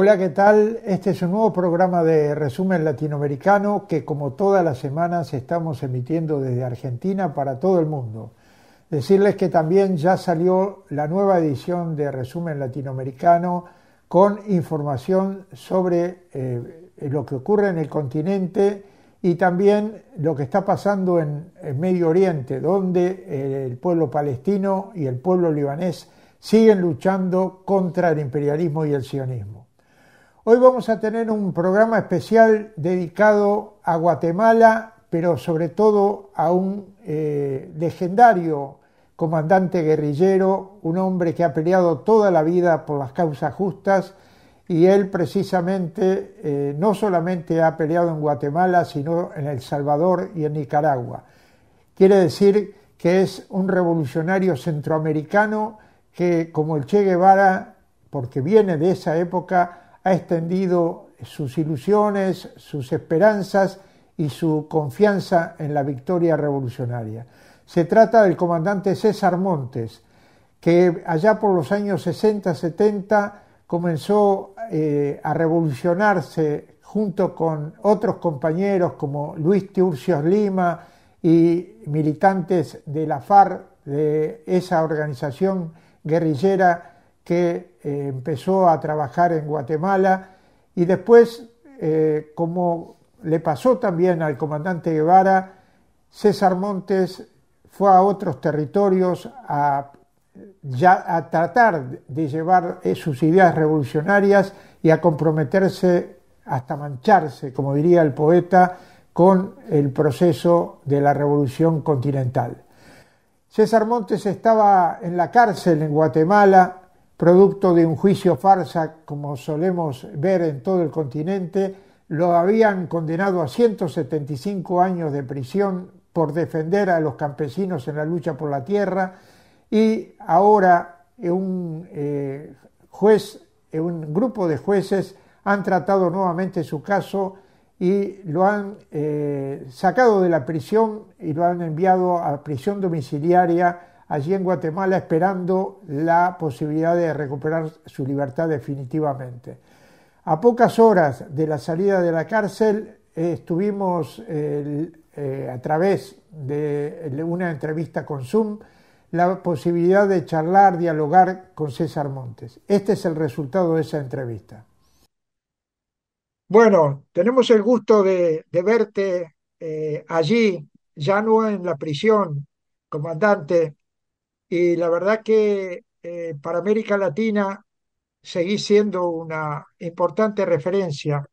Hola, ¿qué tal? Este es un nuevo programa de resumen latinoamericano que como todas las semanas estamos emitiendo desde Argentina para todo el mundo. Decirles que también ya salió la nueva edición de resumen latinoamericano con información sobre eh, lo que ocurre en el continente y también lo que está pasando en, Medio Oriente, donde eh, el pueblo palestino y el pueblo libanés siguen luchando contra el imperialismo y el sionismo. Hoy vamos a tener un programa especial dedicado a Guatemala, pero sobre todo a un eh, legendario comandante guerrillero, un hombre que ha peleado toda la vida por las causas justas y él precisamente eh, no solamente ha peleado en Guatemala, sino en El Salvador y en Nicaragua. Quiere decir que es un revolucionario centroamericano que, como el Che Guevara, porque viene de esa época, ha extendido sus ilusiones, sus esperanzas y su confianza en la victoria revolucionaria. Se trata del comandante César Montes, que allá por los años 60-70 comenzó eh, a revolucionarse junto con otros compañeros como Luis Tiurcios Lima y militantes de la FARC, de esa organización guerrillera que empezó a trabajar en Guatemala y después, eh, como le pasó también al comandante Guevara, César Montes fue a otros territorios a, ya, a tratar de llevar eh, sus ideas revolucionarias y a comprometerse hasta mancharse, como diría el poeta, con el proceso de la revolución continental. César Montes estaba en la cárcel en Guatemala producto de un juicio farsa como solemos ver en todo el continente, lo habían condenado a 175 años de prisión por defender a los campesinos en la lucha por la tierra y ahora eh, un eh, juez, eh, un grupo de jueces han tratado nuevamente su caso y lo han sacado de la prisión y lo han enviado a prisión domiciliaria allí en Guatemala esperando la posibilidad de recuperar su libertad definitivamente. A pocas horas de la salida de la cárcel eh, estuvimos eh, a través de una entrevista con Zoom la posibilidad de charlar, dialogar con César Montes. Este es el resultado de esa entrevista. Bueno, tenemos el gusto de, de verte eh, allí, ya no en la prisión, comandante, y la verdad que eh, para América Latina seguís siendo una importante referencia.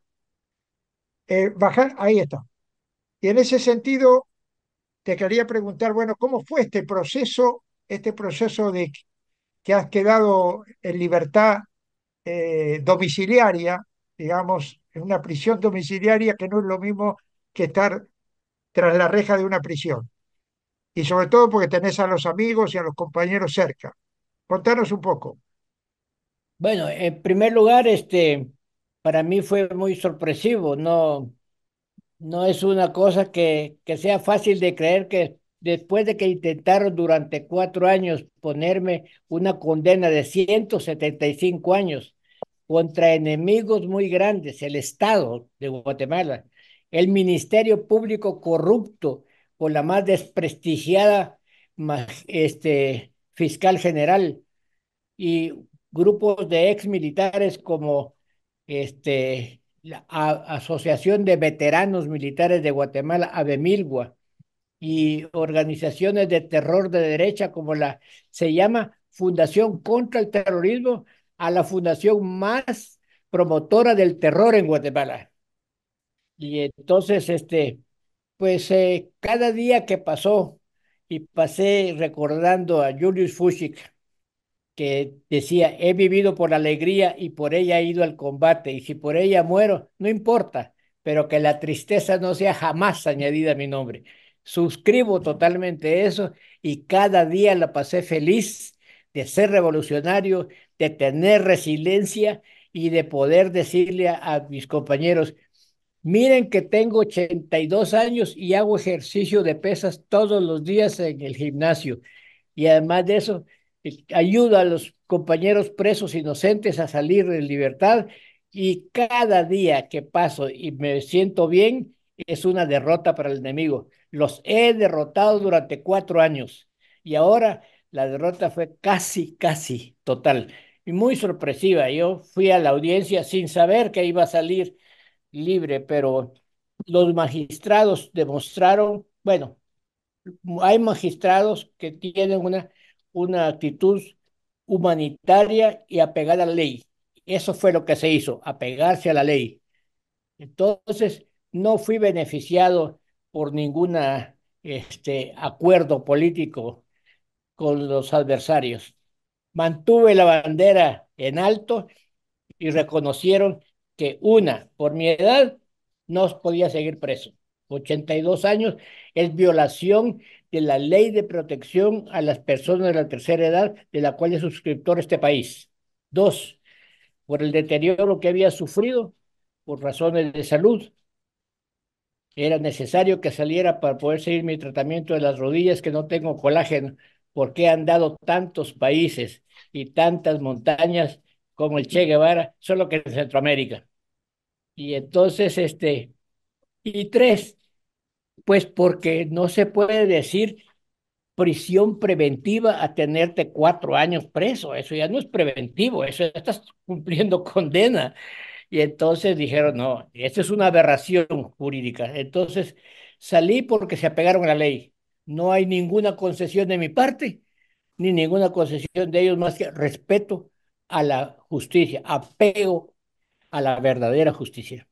Eh, bajar, ahí está. Y en ese sentido, te quería preguntar, bueno, ¿cómo fue este proceso, este proceso de que has quedado en libertad eh, domiciliaria, digamos, en una prisión domiciliaria que no es lo mismo que estar tras la reja de una prisión? y sobre todo porque tenés a los amigos y a los compañeros cerca. Contanos un poco. Bueno, en primer lugar, este, para mí fue muy sorpresivo. No, no es una cosa que, que sea fácil de creer que después de que intentaron durante cuatro años ponerme una condena de 175 años contra enemigos muy grandes, el Estado de Guatemala, el Ministerio Público corrupto, o la más desprestigiada este, fiscal general y grupos de ex militares como este, la Asociación de Veteranos Militares de Guatemala, ABEMILGUA, y organizaciones de terror de derecha como la se llama Fundación contra el Terrorismo, a la fundación más promotora del terror en Guatemala. Y entonces, este, pues eh, cada día que pasó y pasé recordando a Julius Fuchs, que decía, he vivido por alegría y por ella he ido al combate, y si por ella muero, no importa, pero que la tristeza no sea jamás añadida a mi nombre. Suscribo totalmente eso y cada día la pasé feliz de ser revolucionario, de tener resiliencia y de poder decirle a, a mis compañeros, Miren que tengo 82 años y hago ejercicio de pesas todos los días en el gimnasio. Y además de eso, eh, ayuda a los compañeros presos inocentes a salir de libertad. Y cada día que paso y me siento bien es una derrota para el enemigo. Los he derrotado durante cuatro años y ahora la derrota fue casi, casi total y muy sorpresiva. Yo fui a la audiencia sin saber que iba a salir libre, pero los magistrados demostraron, bueno, hay magistrados que tienen una, una actitud humanitaria y apegar a la ley. Eso fue lo que se hizo, apegarse a la ley. Entonces, no fui beneficiado por ningún este, acuerdo político con los adversarios. Mantuve la bandera en alto y reconocieron que una, por mi edad, no podía seguir preso. 82 años es violación de la ley de protección a las personas de la tercera edad, de la cual es suscriptor este país. Dos, por el deterioro que había sufrido por razones de salud. Era necesario que saliera para poder seguir mi tratamiento de las rodillas, que no tengo colágeno. porque han dado tantos países y tantas montañas como el Che Guevara, solo que en Centroamérica. Y entonces, este, y tres, pues porque no se puede decir prisión preventiva a tenerte cuatro años preso. Eso ya no es preventivo, eso ya estás cumpliendo condena. Y entonces dijeron, no, esto es una aberración jurídica. Entonces salí porque se apegaron a la ley. No hay ninguna concesión de mi parte, ni ninguna concesión de ellos más que respeto a la justicia, apego a la verdadera justicia.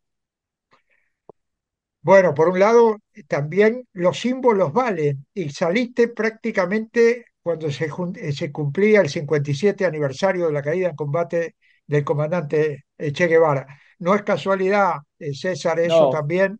Bueno, por un lado, también los símbolos valen y saliste prácticamente cuando se, eh, cumplía el 57 aniversario de la caída en combate del comandante eh, Che Guevara. No es casualidad, eh, César, eso también.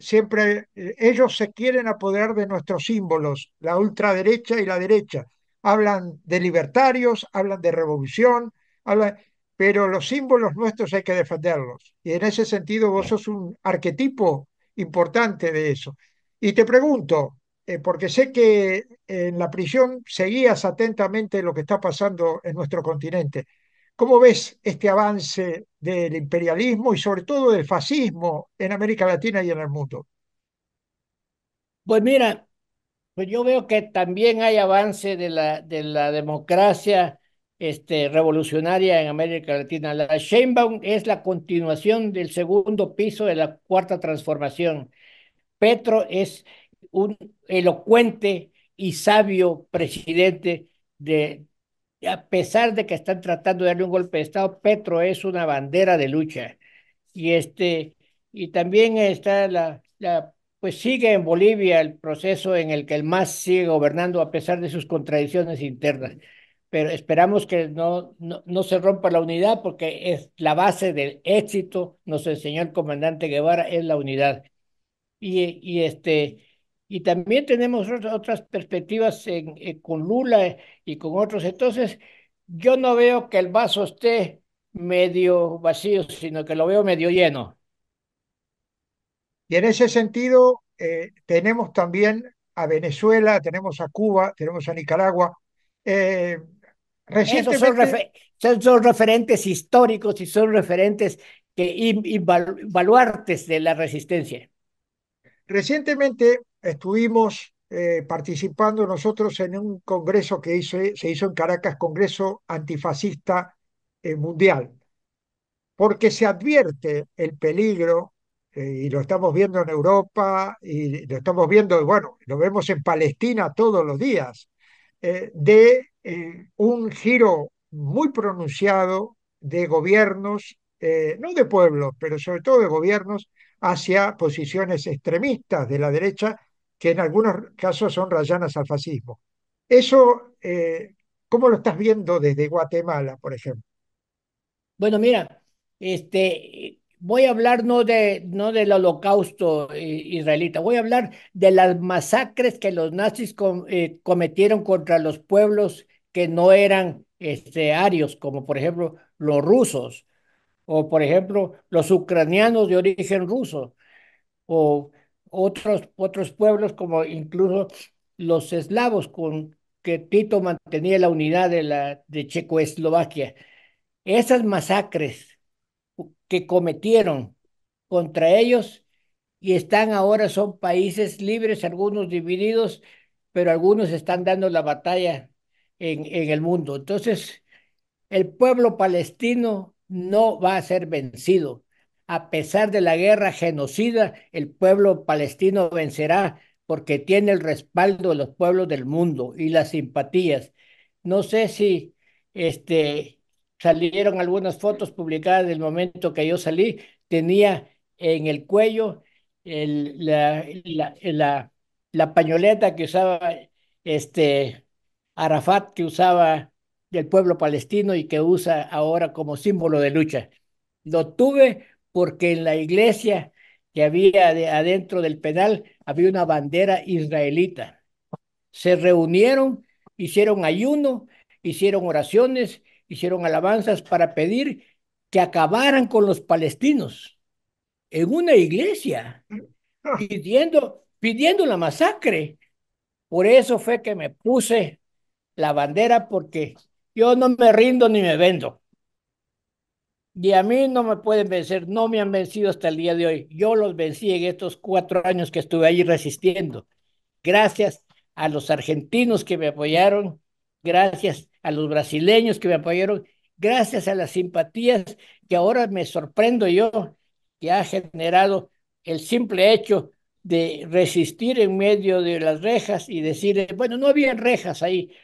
siempre ellos se quieren apoderar de nuestros símbolos, la ultraderecha y la derecha hablan de libertarios, hablan de revolución, hablan... pero los símbolos nuestros hay que defenderlos. Y en ese sentido vos sos un arquetipo importante de eso. Y te pregunto, eh, porque sé que en la prisión seguías atentamente lo que está pasando en nuestro continente. ¿Cómo ves este avance del imperialismo y sobre todo del fascismo en América Latina y en el mundo? Pues mira, pues yo veo que también hay avance de la, de la democracia este, revolucionaria en América Latina. La Sheinbaum es la continuación del segundo piso de la cuarta transformación. Petro es un elocuente y sabio presidente de, a pesar de que están tratando de darle un golpe de Estado, Petro es una bandera de lucha. Y, este, y también está la, la pues sigue en Bolivia el proceso en el que el MAS sigue gobernando a pesar de sus contradicciones internas. Pero esperamos que no, no, se rompa la unidad porque es la base del éxito, nos enseñó el comandante Guevara, es la unidad. Y, este, y también tenemos otras perspectivas eh, con Lula y con otros. Entonces, yo no veo que el vaso esté medio vacío, sino que lo veo medio lleno. Y en ese sentido, eh, tenemos también a Venezuela, tenemos a Cuba, tenemos a Nicaragua. Eh, son, referentes históricos y son referentes que y, baluartes de la resistencia. Recientemente estuvimos eh, participando nosotros en un congreso que se hizo en Caracas, Congreso Antifascista Mundial, porque se advierte el peligro y lo estamos viendo en Europa, y lo estamos viendo, bueno, lo vemos en Palestina todos los días, eh, de eh, un giro muy pronunciado de gobiernos, eh, no de pueblos, pero sobre todo de gobiernos, hacia posiciones extremistas de la derecha, que en algunos casos son rayanas al fascismo. Eso, ¿cómo lo estás viendo desde Guatemala, por ejemplo? Bueno, mira, este, voy a hablar no, de, no del holocausto eh, israelita, voy a hablar de las masacres que los nazis eh, cometieron contra los pueblos que no eran este, arios, como por ejemplo los rusos, o por ejemplo los ucranianos de origen ruso, o otros, otros pueblos como incluso los eslavos con que Tito mantenía la unidad de, la, de Checoslovaquia. Esas masacres que cometieron contra ellos y están ahora, son países libres, algunos divididos, pero algunos están dando la batalla en, en el mundo. Entonces, el pueblo palestino no va a ser vencido. A pesar de la guerra genocida, el pueblo palestino vencerá porque tiene el respaldo de los pueblos del mundo y las simpatías. No sé si este salieron algunas fotos publicadas del momento que yo salí, tenía en el cuello la, la, pañoleta que usaba este Arafat, que usaba del pueblo palestino y que usa ahora como símbolo de lucha. Lo tuve porque en la iglesia que había adentro del penal había una bandera israelita. Se reunieron, hicieron ayuno, hicieron oraciones hicieron alabanzas para pedir que acabaran con los palestinos en una iglesia, pidiendo, pidiendo la masacre. Por eso fue que me puse la bandera, porque yo no me rindo ni me vendo. Y a mí no me pueden vencer, no me han vencido hasta el día de hoy. Yo los vencí en estos cuatro años que estuve ahí resistiendo. Gracias a los argentinos que me apoyaron gracias a los brasileños que me apoyaron, gracias a las simpatías que ahora me sorprendo yo que ha generado el simple hecho de resistir en medio de las rejas y decir, bueno, no había rejas ahí.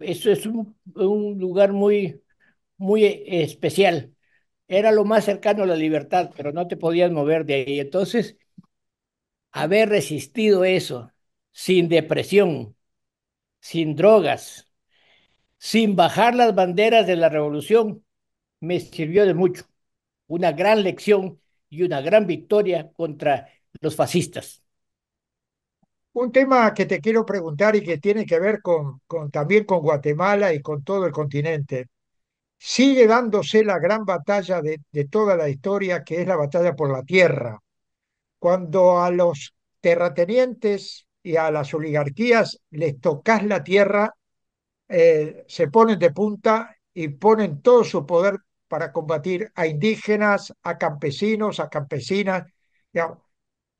Eso es un, lugar muy, muy especial. Era lo más cercano a la libertad, pero no te podías mover de ahí. Entonces, haber resistido eso sin depresión, sin drogas, sin bajar las banderas de la revolución, me sirvió de mucho. Una gran lección y una gran victoria contra los fascistas. Un tema que te quiero preguntar y que tiene que ver con, también con Guatemala y con todo el continente. Sigue dándose la gran batalla de, de toda la historia, que es la batalla por la tierra. Cuando a los terratenientes y a las oligarquías les tocas la tierra, eh, se ponen de punta y ponen todo su poder para combatir a indígenas, a campesinos, a campesinas.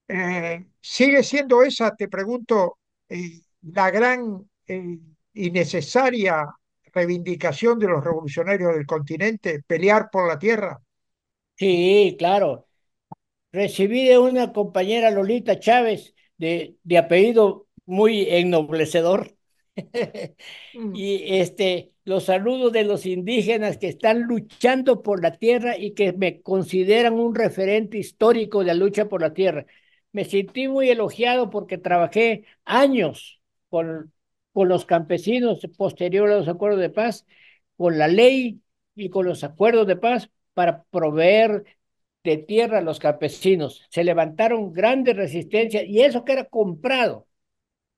Eh, sigue siendo esa, te pregunto, eh, la gran y necesaria reivindicación de los revolucionarios del continente, pelear por la tierra. Sí, claro. Recibí de una compañera Lolita Chávez, de, de apellido muy ennoblecedor, Mm. y este, los saludos de los indígenas que están luchando por la tierra y que me consideran un referente histórico de la lucha por la tierra. Me sentí muy elogiado porque trabajé años con, con los campesinos posterior a los acuerdos de paz, con la ley y con los acuerdos de paz para proveer de tierra a los campesinos. Se levantaron grandes resistencias y eso que era comprado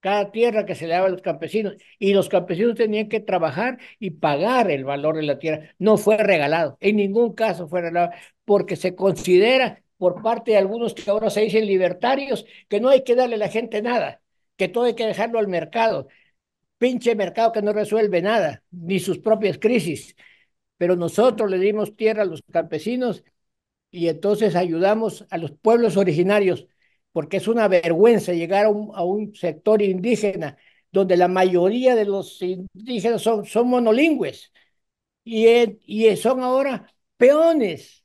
cada tierra que se le daba a los campesinos. Y los campesinos tenían que trabajar y pagar el valor de la tierra. No fue regalado, en ningún caso fue regalado, porque se considera por parte de algunos que ahora se dicen libertarios que no hay que darle a la gente nada, que todo hay que dejarlo al mercado. Pinche mercado que no resuelve nada, ni sus propias crisis. Pero nosotros le dimos tierra a los campesinos y entonces ayudamos a los pueblos originarios porque es una vergüenza llegar a un, sector indígena donde la mayoría de los indígenas son, monolingües y, y son ahora peones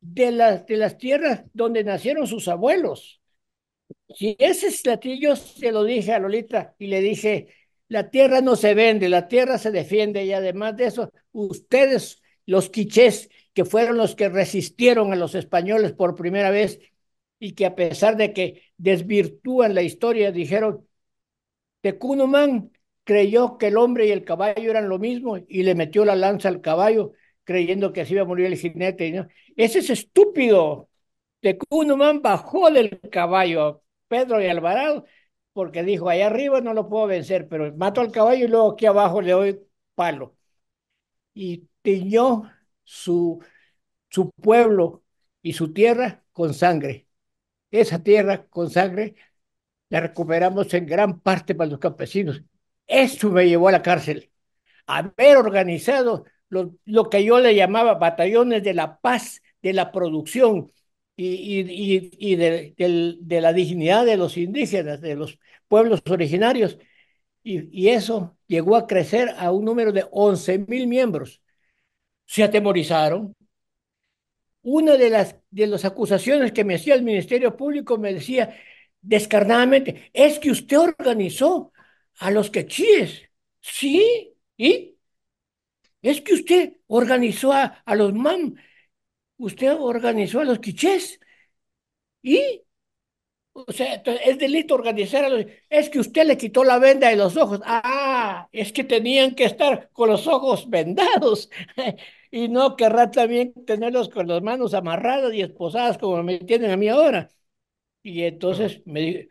de las, de las tierras donde nacieron sus abuelos. Y ese es se lo dije a Lolita y le dije, la tierra no se vende, la tierra se defiende y además de eso, ustedes, los quichés, que fueron los que resistieron a los españoles por primera vez y que a pesar de que desvirtúan la historia, dijeron, Tecunumán creyó que el hombre y el caballo eran lo mismo y le metió la lanza al caballo creyendo que así iba a morir el jinete. ¿no? Ese es estúpido. Tecunumán bajó del caballo a Pedro y Alvarado porque dijo, allá arriba no lo puedo vencer, pero mato al caballo y luego aquí abajo le doy palo. Y tiñó su, su pueblo y su tierra con sangre. Esa tierra con sangre la recuperamos en gran parte para los campesinos. Eso me llevó a la cárcel. Haber organizado lo, que yo le llamaba batallones de la paz, de la producción y, de, la dignidad de los indígenas, de los pueblos originarios. Y, y eso llegó a crecer a un número de 11 mil miembros. Se atemorizaron, una de las, de las acusaciones que me hacía el Ministerio Público me decía descarnadamente, es que usted organizó a los quechíes. Sí, ¿y? Es que usted organizó a, los MAM, usted organizó a los quichés. ¿Y? O sea, es delito organizar a los... Es que usted le quitó la venda de los ojos. Ah, es que tenían que estar con los ojos vendados. y no querrá también tenerlos con las manos amarradas y esposadas como me tienen a mí ahora. Y entonces me dije,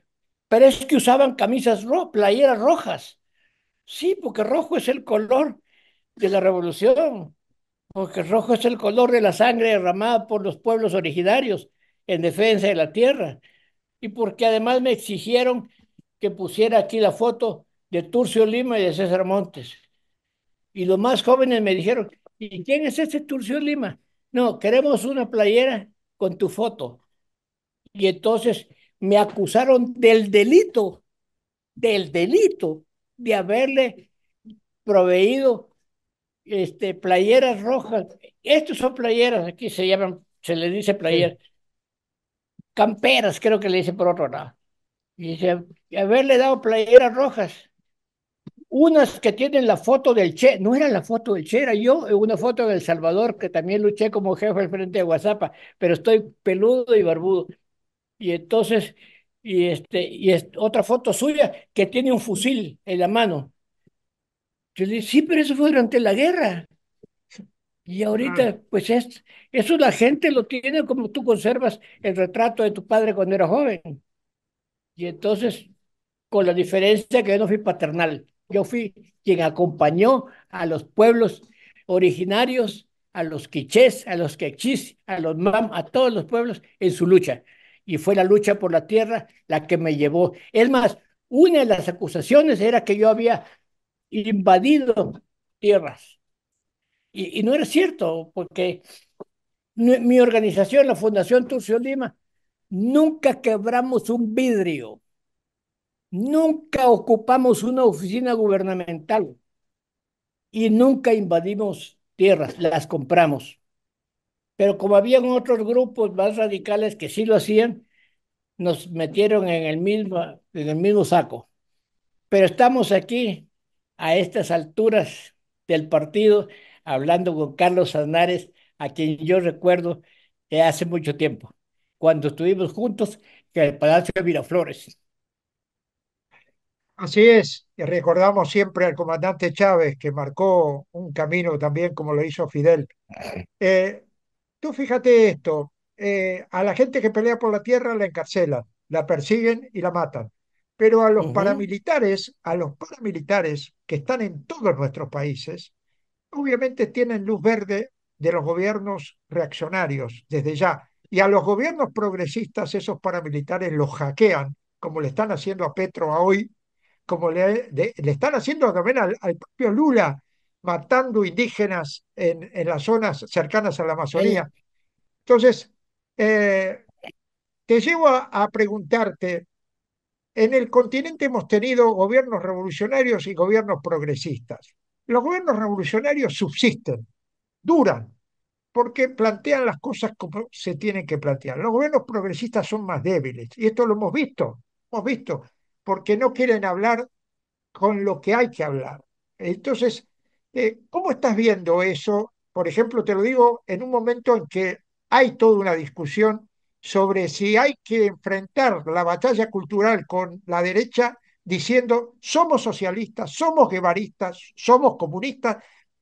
pero es que usaban camisas rojas, playeras rojas. Sí, porque rojo es el color de la revolución, porque rojo es el color de la sangre derramada por los pueblos originarios en defensa de la tierra. Y porque además me exigieron que pusiera aquí la foto de Turcio Lima y de César Montes. Y los más jóvenes me dijeron, ¿Y quién es ese Turcio Lima? No, queremos una playera con tu foto. Y entonces me acusaron del delito, del delito de haberle proveído este, playeras rojas. Estos son playeras, aquí se llaman, se les dice playeras. Camperas, creo que le dice por otro lado. Y dice, haberle dado playeras rojas unas que tienen la foto del Che, no era la foto del Che, era yo, una foto del Salvador, que también luché como jefe al frente de Guazapa, pero estoy peludo y barbudo. Y entonces, y, este, y otra foto suya que tiene un fusil en la mano. Yo le dije, sí, pero eso fue durante la guerra. Y ahorita, ah. pues es, eso la gente lo tiene como tú conservas el retrato de tu padre cuando era joven. Y entonces, con la diferencia que yo no fui paternal yo fui quien acompañó a los pueblos originarios, a los quichés, a los quechís, a los mam, a todos los pueblos en su lucha. Y fue la lucha por la tierra la que me llevó. Es más, una de las acusaciones era que yo había invadido tierras. Y, y no era cierto, porque mi organización, la Fundación Turcio Lima, nunca quebramos un vidrio. Nunca ocupamos una oficina gubernamental y nunca invadimos tierras, las compramos. Pero como habían otros grupos más radicales que sí lo hacían, nos metieron en el mismo, en el mismo saco. Pero estamos aquí a estas alturas del partido hablando con Carlos Zanares, a quien yo recuerdo hace mucho tiempo, cuando estuvimos juntos en el Palacio de Miraflores. Así es, y recordamos siempre al comandante Chávez que marcó un camino también como lo hizo Fidel. Eh, tú fíjate esto, eh, a la gente que pelea por la tierra la encarcelan, la persiguen y la matan, pero a los paramilitares, a los paramilitares que están en todos nuestros países, obviamente tienen luz verde de los gobiernos reaccionarios desde ya, y a los gobiernos progresistas esos paramilitares los hackean, como le están haciendo a Petro hoy como le, están haciendo también al, propio Lula, matando indígenas en, las zonas cercanas a la Amazonía. Entonces, eh, te llevo a preguntarte, en el continente hemos tenido gobiernos revolucionarios y gobiernos progresistas. Los gobiernos revolucionarios subsisten, duran, porque plantean las cosas como se tienen que plantear. Los gobiernos progresistas son más débiles, y esto lo hemos visto. Hemos visto porque no quieren hablar con lo que hay que hablar. Entonces, eh, ¿cómo estás viendo eso? Por ejemplo, te lo digo en un momento en que hay toda una discusión sobre si hay que enfrentar la batalla cultural con la derecha diciendo somos socialistas, somos guevaristas, somos comunistas,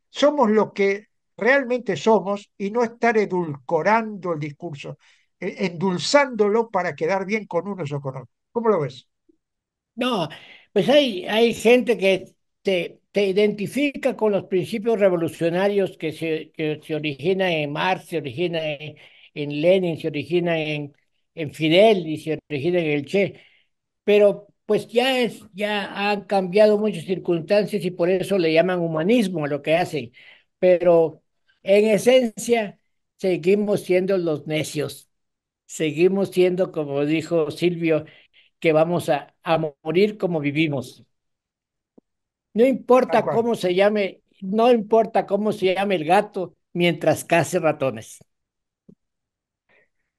somos lo que realmente somos y no estar edulcorando el discurso, eh, endulzándolo para quedar bien con unos o con otros. ¿Cómo lo ves? No, pues hay, hay gente que te, te identifica con los principios revolucionarios que se, que se originan en Marx, se origina en, en Lenin, se origina en, en Fidel y se origina en el Che. Pero pues ya es, ya han cambiado muchas circunstancias y por eso le llaman humanismo a lo que hacen. Pero en esencia seguimos siendo los necios, seguimos siendo, como dijo Silvio, que vamos a, morir como vivimos. No importa cómo se llame, no importa cómo se llame el gato mientras case ratones.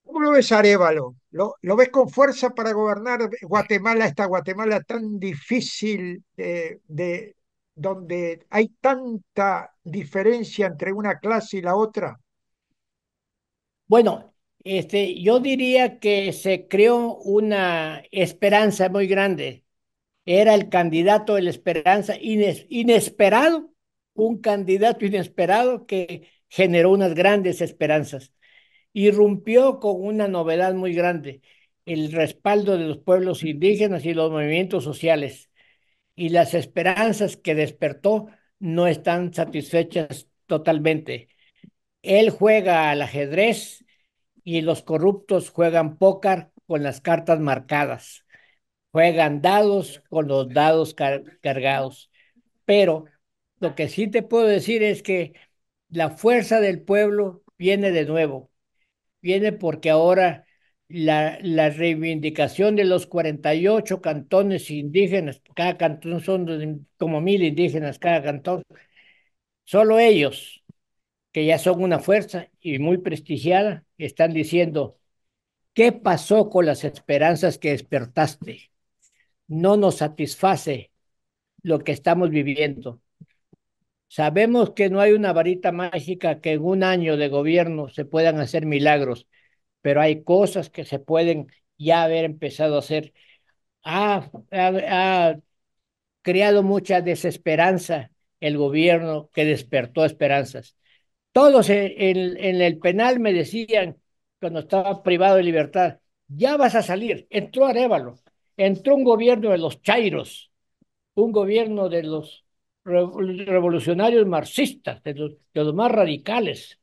¿Cómo lo ves Arevalo? ¿Lo, ves con fuerza para gobernar Guatemala, esta Guatemala tan difícil, de, donde hay tanta diferencia entre una clase y la otra? Bueno, este, yo diría que se creó una esperanza muy grande. Era el candidato de la esperanza inesperado, un candidato inesperado que generó unas grandes esperanzas. Irrumpió con una novedad muy grande, el respaldo de los pueblos indígenas y los movimientos sociales. Y las esperanzas que despertó no están satisfechas totalmente. Él juega al ajedrez y los corruptos juegan póker con las cartas marcadas, juegan dados con los dados cargados. Pero lo que sí te puedo decir es que la fuerza del pueblo viene de nuevo, viene porque ahora la, la reivindicación de los 48 cantones indígenas, cada cantón son como mil indígenas, cada cantón, solo ellos que ya son una fuerza y muy prestigiada, están diciendo, ¿qué pasó con las esperanzas que despertaste? No nos satisface lo que estamos viviendo. Sabemos que no hay una varita mágica que en un año de gobierno se puedan hacer milagros, pero hay cosas que se pueden ya haber empezado a hacer. Ha, ha creado mucha desesperanza el gobierno que despertó esperanzas. Todos en, el penal me decían, cuando estaba privado de libertad, ya vas a salir. Entró Arevalo, entró un gobierno de los chairos, un gobierno de los revolucionarios marxistas, de los, más radicales.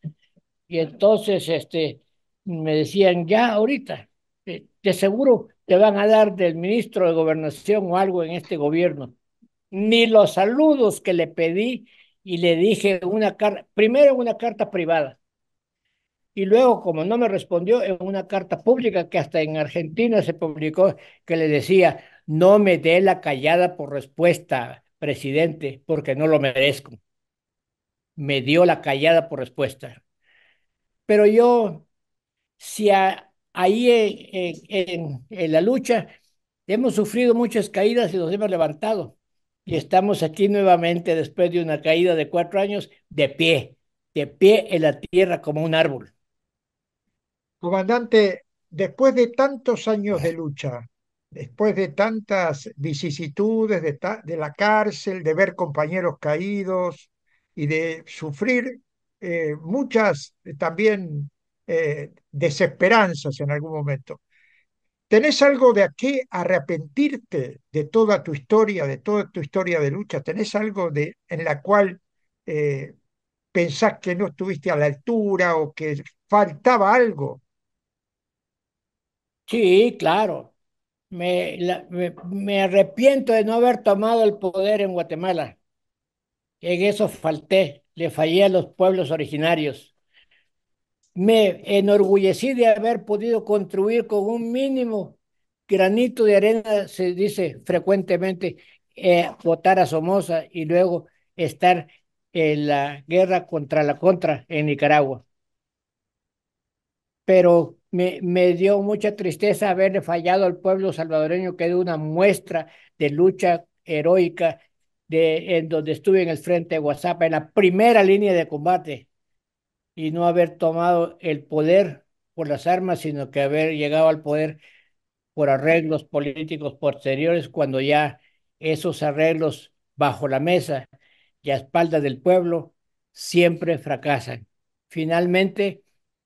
Y entonces este, me decían, ya ahorita, eh, de seguro te van a dar del ministro de gobernación o algo en este gobierno. Ni los saludos que le pedí y le dije una carta, primero una carta privada, y luego, como no me respondió, en una carta pública que hasta en Argentina se publicó, que le decía, no me dé la callada por respuesta, presidente, porque no lo merezco. Me dio la callada por respuesta. Pero yo, si ahí en la lucha hemos sufrido muchas caídas y nos hemos levantado, y estamos aquí nuevamente después de una caída de cuatro años de pie, de pie en la tierra como un árbol. Comandante, después de tantos años de lucha, después de tantas vicisitudes, de, la cárcel, de ver compañeros caídos y de sufrir eh, muchas también eh, desesperanzas en algún momento, ¿Tenés algo de qué arrepentirte de toda tu historia, de toda tu historia de lucha? ¿Tenés algo de, en la cual eh, pensás que no estuviste a la altura o que faltaba algo? Sí, claro. Me, me, me, arrepiento de no haber tomado el poder en Guatemala. En eso falté, le fallé a los pueblos originarios. Me enorgullecí de haber podido construir con un mínimo granito de arena, se dice frecuentemente, votar eh, a Somoza y luego estar en la guerra contra la contra en Nicaragua. Pero me, me dio mucha tristeza haberle fallado al pueblo salvadoreño, que es una muestra de lucha heroica de, en donde estuve en el frente de WhatsApp, en la primera línea de combate y no haber tomado el poder por las armas, sino que haber llegado al poder por arreglos políticos posteriores, cuando ya esos arreglos bajo la mesa y a espaldas del pueblo siempre fracasan. Finalmente,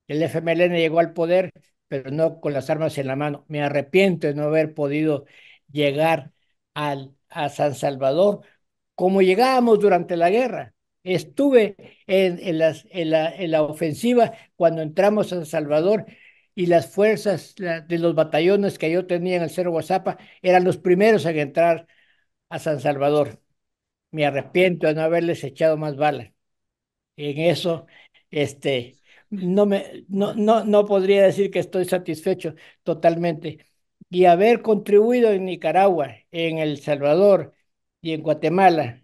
el FMLN llegó al poder, pero no con las armas en la mano. Me arrepiento de no haber podido llegar al, a San Salvador como llegábamos durante la guerra, Estuve en, en, la, ofensiva cuando entramos a Salvador y las fuerzas de los batallones que yo tenía en el Cerro Guazapa eran los primeros en entrar a San Salvador. Me arrepiento de no haberles echado más balas. En eso, este, no me, no, no podría decir que estoy satisfecho totalmente. Y haber contribuido en Nicaragua, en El Salvador y en Guatemala,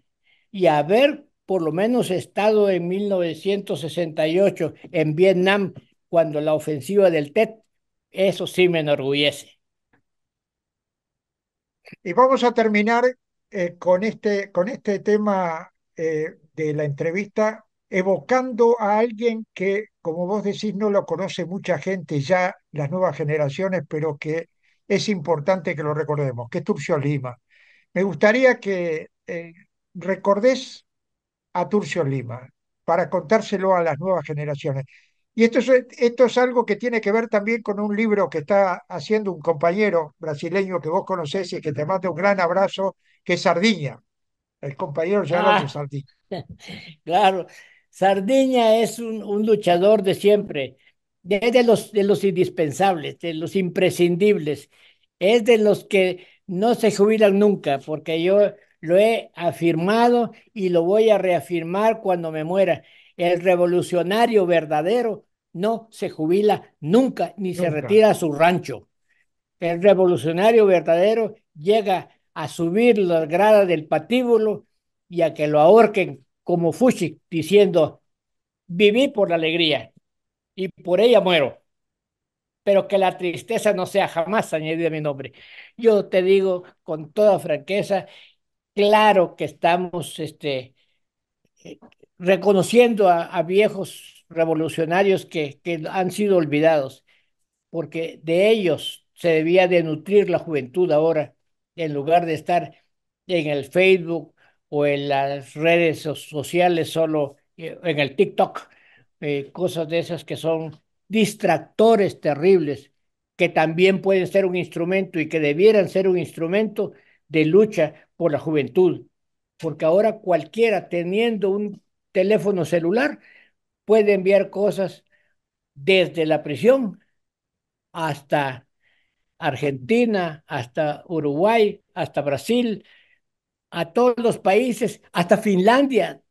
y haber por lo menos he estado en 1968 en Vietnam cuando la ofensiva del TET, eso sí me enorgullece. Y vamos a terminar eh, con, este, con este tema eh, de la entrevista, evocando a alguien que, como vos decís, no lo conoce mucha gente ya, las nuevas generaciones, pero que es importante que lo recordemos, que es Turcio Lima. Me gustaría que eh, recordés a Turcio Lima para contárselo a las nuevas generaciones. Y esto es, esto es algo que tiene que ver también con un libro que está haciendo un compañero brasileño que vos conocés y que te manda un gran abrazo, que es Sardiña, el compañero Gerardo ah. Sardiña. Claro, Sardiña es un, luchador de siempre, Es de, los, de los indispensables, de los imprescindibles, es de los que no se jubilan nunca, porque yo lo he afirmado y lo voy a reafirmar cuando me muera. El revolucionario verdadero no se jubila nunca ni se retira a su rancho. El revolucionario verdadero llega a subir las gradas del patíbulo y a que lo ahorquen como Fushi, diciendo, viví por la alegría y por ella muero, pero que la tristeza no sea jamás añadida a mi nombre. Yo te digo con toda franqueza claro que estamos este, eh, reconociendo a, viejos revolucionarios que, han sido olvidados, porque de ellos se debía de nutrir la juventud ahora, en lugar de estar en el Facebook o en las redes sociales, solo eh, en el TikTok, eh, cosas de esas que son distractores terribles, que también pueden ser un instrumento y que debieran ser un instrumento de lucha por la juventud, porque ahora cualquiera teniendo un teléfono celular puede enviar cosas desde la prisión hasta Argentina, hasta Uruguay, hasta Brasil, a todos los países, hasta Finlandia.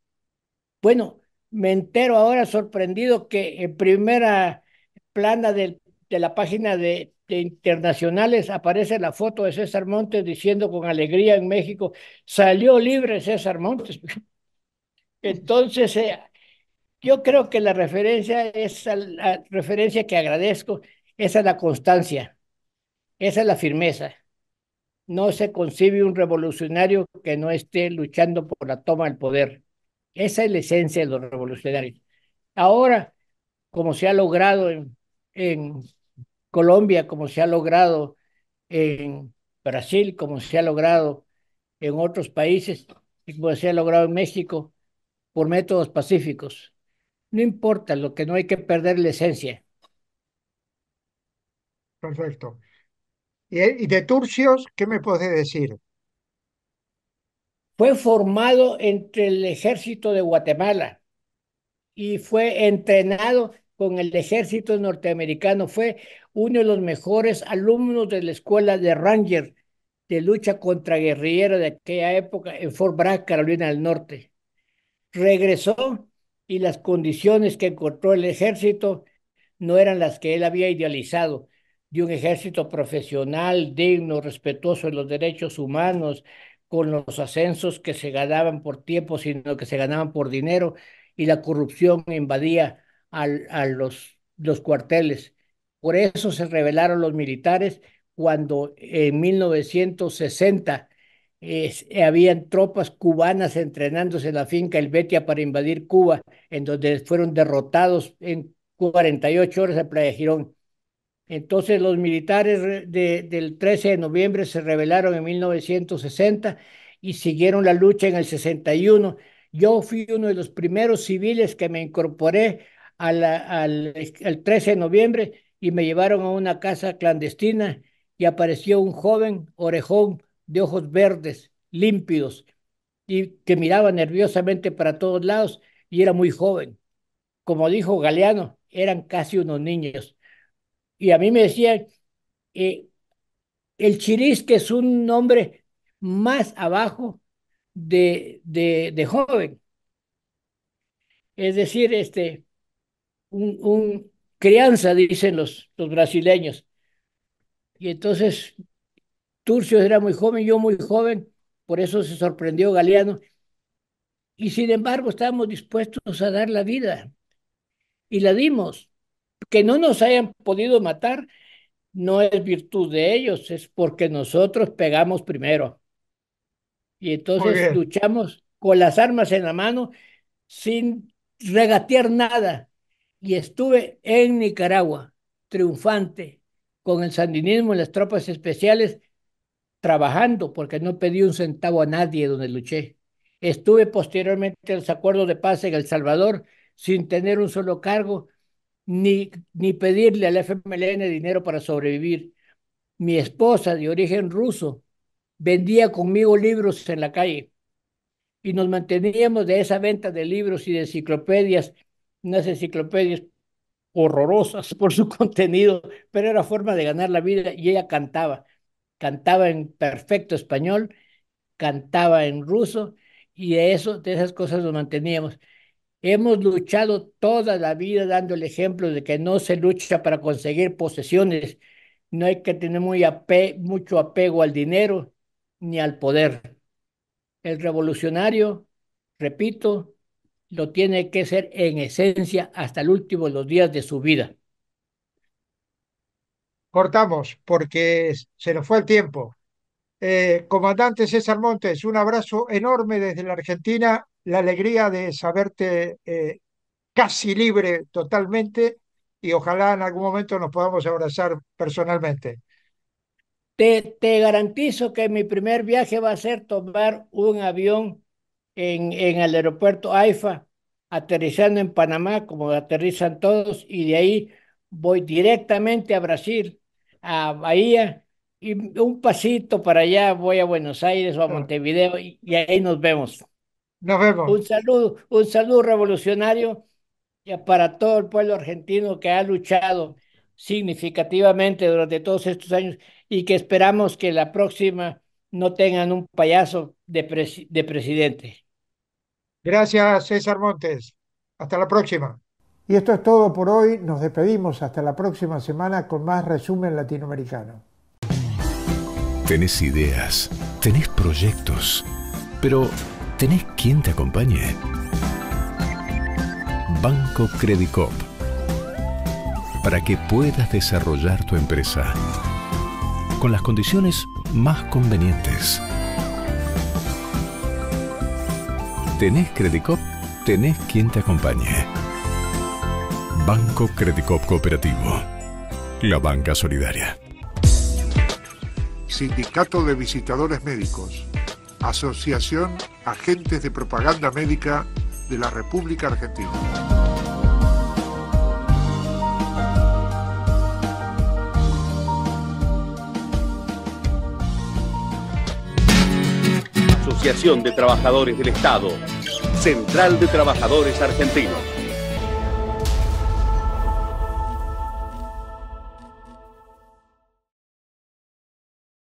Bueno, me entero ahora sorprendido que en primera plana de, de la página de internacionales aparece la foto de César Montes diciendo con alegría en México, salió libre César Montes. Entonces, eh, yo creo que la referencia es la referencia que agradezco, esa es la constancia, esa es la firmeza. No se concibe un revolucionario que no esté luchando por la toma del poder. Esa es la esencia de los revolucionarios. Ahora, como se ha logrado en Colombia, como se ha logrado en Brasil, como se ha logrado en otros países, como se ha logrado en México, por métodos pacíficos. No importa, lo que no hay que perder la esencia. Perfecto. ¿Y de Turcios qué me puede decir? Fue formado entre el ejército de Guatemala y fue entrenado con el ejército norteamericano. Fue uno de los mejores alumnos de la escuela de Ranger de lucha contra guerrilleros de aquella época en Fort Bragg, Carolina del Norte. Regresó y las condiciones que encontró el ejército no eran las que él había idealizado, de un ejército profesional, digno, respetuoso de los derechos humanos, con los ascensos que se ganaban por tiempo, sino que se ganaban por dinero, y la corrupción invadía a los, cuarteles. Por eso se rebelaron los militares cuando en 1960 habían tropas cubanas entrenándose en la finca El para invadir Cuba, en donde fueron derrotados en 48 horas en Playa Girón. Entonces los militares del 13 de noviembre se rebelaron en 1960 y siguieron la lucha en el 61. Yo fui uno de los primeros civiles que me incorporé al, al, 13 de noviembre y me llevaron a una casa clandestina y apareció un joven orejón de ojos verdes, límpidos, y que miraba nerviosamente para todos lados y era muy joven. Como dijo Galeano, eran casi unos niños. Y a mí me decían, eh, el Chiris que es un nombre más abajo de, de, de joven. Es decir, este, un, crianza, dicen los, los brasileños. Y entonces Turcio era muy joven, yo muy joven, por eso se sorprendió Galeano. Y sin embargo estábamos dispuestos a dar la vida. Y la dimos. Que no nos hayan podido matar no es virtud de ellos, es porque nosotros pegamos primero. Y entonces luchamos con las armas en la mano sin regatear nada y estuve en Nicaragua, triunfante, con el sandinismo y las tropas especiales, trabajando, porque no pedí un centavo a nadie donde luché. Estuve posteriormente en los acuerdos de paz en El Salvador, sin tener un solo cargo, ni, ni pedirle al FMLN dinero para sobrevivir. Mi esposa, de origen ruso, vendía conmigo libros en la calle y nos manteníamos de esa venta de libros y de enciclopedias unas enciclopedias horrorosas por su contenido, pero era forma de ganar la vida y ella cantaba, cantaba en perfecto español, cantaba en ruso y de eso, de esas cosas nos manteníamos. Hemos luchado toda la vida dando el ejemplo de que no se lucha para conseguir posesiones, no hay que tener muy ape mucho apego al dinero ni al poder. El revolucionario, repito, lo tiene que ser en esencia hasta el último de los días de su vida. Cortamos porque se nos fue el tiempo. Eh, comandante César Montes, un abrazo enorme desde la Argentina, la alegría de saberte eh, casi libre totalmente y ojalá en algún momento nos podamos abrazar personalmente. Te, te garantizo que mi primer viaje va a ser tomar un avión en, el aeropuerto AIFA, aterrizando en Panamá, como aterrizan todos, y de ahí voy directamente a Brasil, a Bahía, y un pasito para allá voy a Buenos Aires o a Montevideo, y, ahí nos vemos. Nos vemos. Un saludo, un saludo revolucionario para todo el pueblo argentino que ha luchado significativamente durante todos estos años y que esperamos que la próxima no tengan un payaso de presidente. Gracias, César Montes. Hasta la próxima. Y esto es todo por hoy. Nos despedimos hasta la próxima semana con más resumen latinoamericano. Tenés ideas, tenés proyectos, pero ¿tenés quien te acompañe? Banco Credicop. Para que puedas desarrollar tu empresa con las condiciones más convenientes. tenés Credicop, tenés quien te acompañe. Banco Credicop Cooperativo. La banca solidaria. Sindicato de Visitadores Médicos. Asociación Agentes de Propaganda Médica de la República Argentina. Asociación de Trabajadores del Estado, Central de Trabajadores Argentinos.